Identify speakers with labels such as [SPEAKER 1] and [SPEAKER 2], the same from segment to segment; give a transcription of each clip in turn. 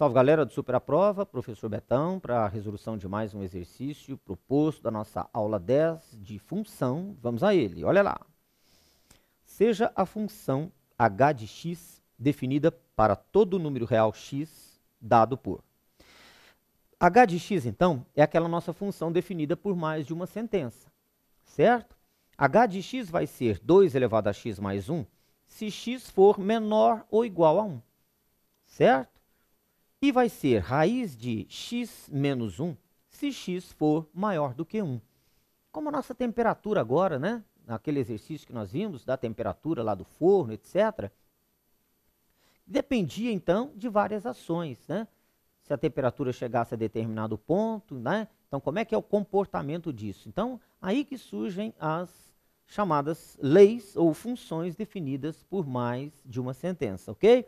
[SPEAKER 1] Salve galera do Super Prova, professor Betão, para a resolução de mais um exercício proposto da nossa aula 10 de função. Vamos a ele, olha lá. Seja a função h de x definida para todo número real x dado por. h de x, então, é aquela nossa função definida por mais de uma sentença, certo? h de x vai ser 2 elevado a x mais 1 se x for menor ou igual a 1, certo? E vai ser raiz de x menos 1 se x for maior do que 1. Como a nossa temperatura agora, né? Naquele exercício que nós vimos, da temperatura lá do forno, etc. Dependia, então, de várias ações, né? Se a temperatura chegasse a determinado ponto, né? Então, como é que é o comportamento disso? Então, aí que surgem as chamadas leis ou funções definidas por mais de uma sentença, ok?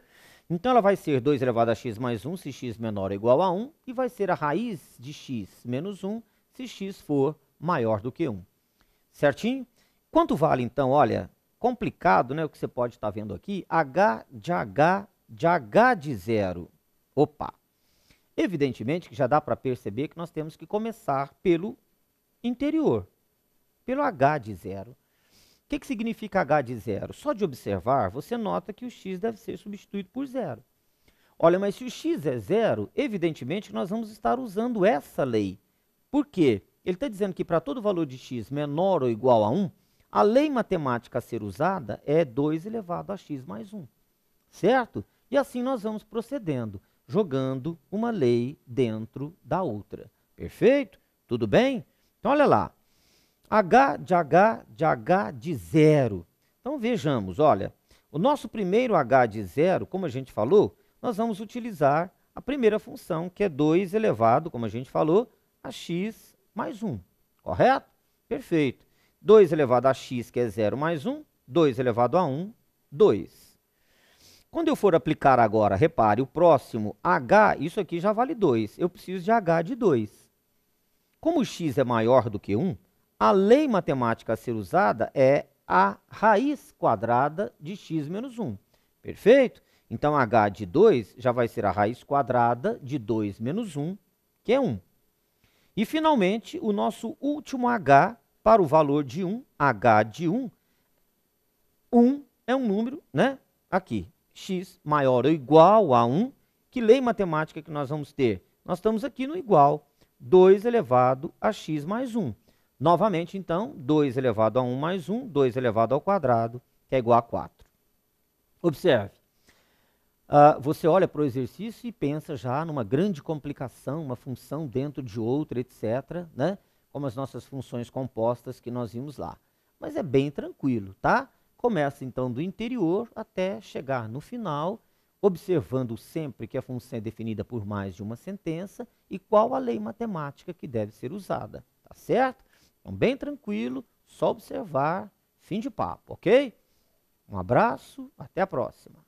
[SPEAKER 1] Então ela vai ser 2 elevado a x mais 1 se x menor ou é igual a 1 e vai ser a raiz de x menos 1 se x for maior do que 1. Certinho? Quanto vale então? Olha, complicado, né, o que você pode estar tá vendo aqui, h de h de h de zero. Opa. Evidentemente que já dá para perceber que nós temos que começar pelo interior, pelo h de zero que, que significa h de zero? Só de observar, você nota que o x deve ser substituído por zero. Olha, mas se o x é zero, evidentemente nós vamos estar usando essa lei. Por quê? Ele está dizendo que para todo valor de x menor ou igual a 1, a lei matemática a ser usada é 2 elevado a x mais 1. Certo? E assim nós vamos procedendo, jogando uma lei dentro da outra. Perfeito? Tudo bem? Então, olha lá. H de H de H de zero. Então vejamos, olha, o nosso primeiro H de zero, como a gente falou, nós vamos utilizar a primeira função, que é 2 elevado, como a gente falou, a x mais 1, correto? Perfeito. 2 elevado a x, que é zero mais 1, 2 elevado a 1, 2. Quando eu for aplicar agora, repare, o próximo h, isso aqui já vale 2. Eu preciso de h de 2. Como x é maior do que 1, a lei matemática a ser usada é a raiz quadrada de x menos 1. Perfeito? Então, h de 2 já vai ser a raiz quadrada de 2 menos 1, que é 1. E, finalmente, o nosso último h para o valor de 1, h de 1, 1 é um número, né? Aqui, x maior ou igual a 1. Que lei matemática que nós vamos ter? Nós estamos aqui no igual, 2 elevado a x mais 1. Novamente, então, 2 elevado a 1 mais 1, 2 elevado ao quadrado, que é igual a 4. Observe. Uh, você olha para o exercício e pensa já numa grande complicação, uma função dentro de outra, etc., né? como as nossas funções compostas que nós vimos lá. Mas é bem tranquilo, tá? Começa então do interior até chegar no final, observando sempre que a função é definida por mais de uma sentença e qual a lei matemática que deve ser usada, tá certo? Então, bem tranquilo, só observar, fim de papo, ok? Um abraço, até a próxima.